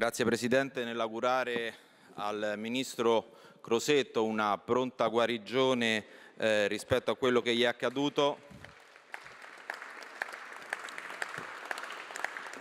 Grazie Presidente, nell'augurare al Ministro Crosetto una pronta guarigione eh, rispetto a quello che gli è accaduto.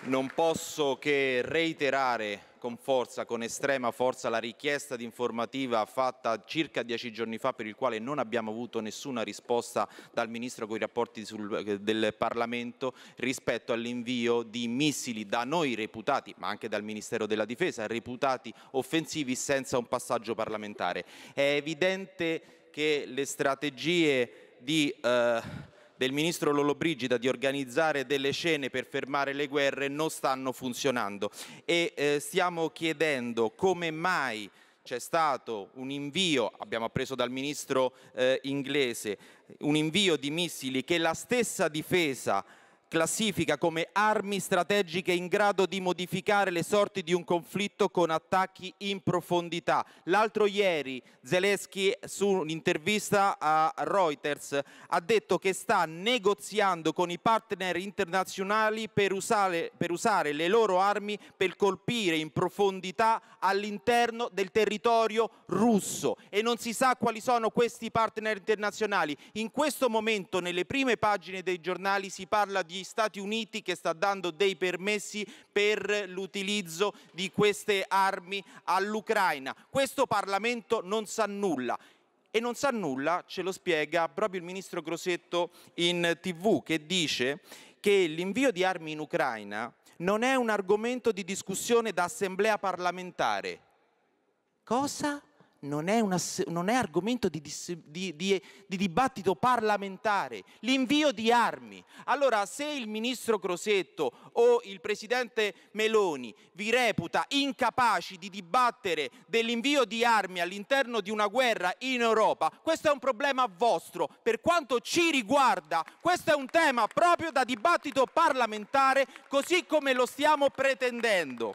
Non posso che reiterare con forza, con estrema forza, la richiesta di informativa fatta circa dieci giorni fa per il quale non abbiamo avuto nessuna risposta dal Ministro con i rapporti sul, eh, del Parlamento rispetto all'invio di missili da noi reputati, ma anche dal Ministero della Difesa, reputati offensivi senza un passaggio parlamentare. È evidente che le strategie di... Eh, del ministro Lollobrigida di organizzare delle scene per fermare le guerre non stanno funzionando e eh, stiamo chiedendo come mai c'è stato un invio, abbiamo appreso dal ministro eh, inglese, un invio di missili che la stessa difesa classifica come armi strategiche in grado di modificare le sorti di un conflitto con attacchi in profondità. L'altro ieri Zelensky su un'intervista a Reuters ha detto che sta negoziando con i partner internazionali per usare, per usare le loro armi per colpire in profondità all'interno del territorio russo e non si sa quali sono questi partner internazionali. In questo momento nelle prime pagine dei giornali si parla di gli Stati Uniti che sta dando dei permessi per l'utilizzo di queste armi all'Ucraina. Questo Parlamento non sa nulla e non sa nulla ce lo spiega proprio il ministro Grosetto in tv che dice che l'invio di armi in Ucraina non è un argomento di discussione da assemblea parlamentare. Cosa? non è, una, non è argomento di, di, di, di, dibattito parlamentare, l'invio di armi. Allora se il ministro Crosetto o il presidente Meloni vi reputa incapaci di dibattere dell'invio di armi all'interno di una guerra in Europa, questo è un problema vostro. Per quanto ci riguarda, questo è un tema proprio da dibattito parlamentare così come lo stiamo pretendendo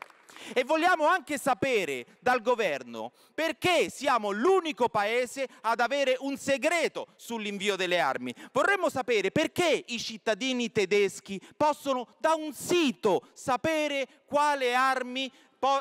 e vogliamo anche sapere dal governo perché siamo l'unico paese ad avere un segreto sull'invio delle armi. Vorremmo sapere perché i cittadini tedeschi possono da un sito sapere quale armi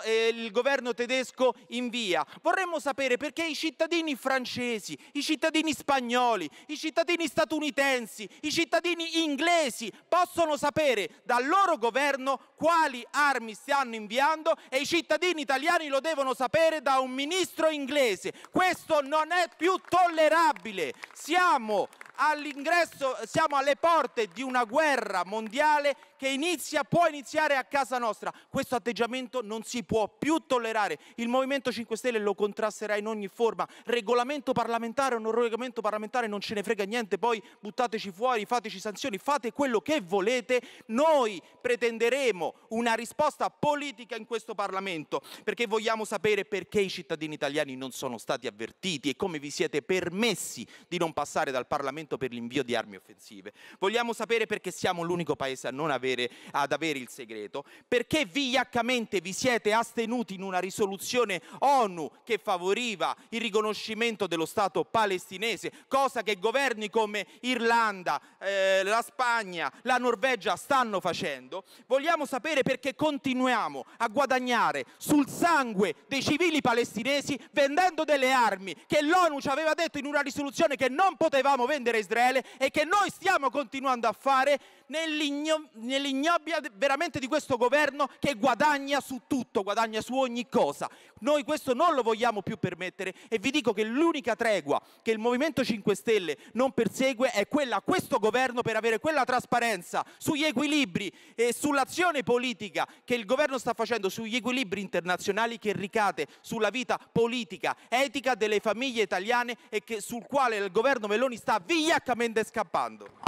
eh, il governo tedesco invia. Vorremmo sapere perché i cittadini francesi, i cittadini spagnoli, i cittadini statunitensi, i cittadini inglesi possono sapere dal loro governo quali armi stiano inviando e i cittadini italiani lo devono sapere da un ministro inglese. Questo non è più tollerabile. Siamo all'ingresso, siamo alle porte di una guerra mondiale che inizia, può iniziare a casa nostra. Questo atteggiamento non si può più tollerare. Il Movimento 5 Stelle lo contrasterà in ogni forma. Regolamento parlamentare o non regolamento parlamentare non ce ne frega niente, poi buttateci fuori, fateci sanzioni, fate quello che volete. Noi pretenderemo una risposta politica in questo Parlamento perché vogliamo sapere perché i cittadini italiani non sono stati avvertiti e come vi siete permessi di non passare dal Parlamento contratto per l'invio di armi offensive. Vogliamo sapere perché siamo l'unico paese a non avere, ad avere il segreto, perché vigliaccamente vi siete astenuti in una risoluzione ONU che favoriva il riconoscimento dello Stato palestinese, cosa che governi come Irlanda, eh, la Spagna, la Norvegia stanno facendo. Vogliamo sapere perché continuiamo a guadagnare sul sangue dei civili palestinesi vendendo delle armi che l'ONU ci aveva detto in una risoluzione che non potevamo vendere difendere Israele e che noi stiamo continuando a fare nell'igno- nell'ignobia veramente di questo governo che guadagna su tutto, guadagna su ogni cosa. Noi questo non lo vogliamo più permettere e vi dico che l'unica tregua che il Movimento 5 Stelle non persegue è quella a questo governo per avere quella trasparenza sugli equilibri e sull'azione politica che il governo sta facendo sugli equilibri internazionali che ricade sulla vita politica, etica delle famiglie italiane e che, sul quale il governo Meloni sta vincendo vigliaccamente scappando.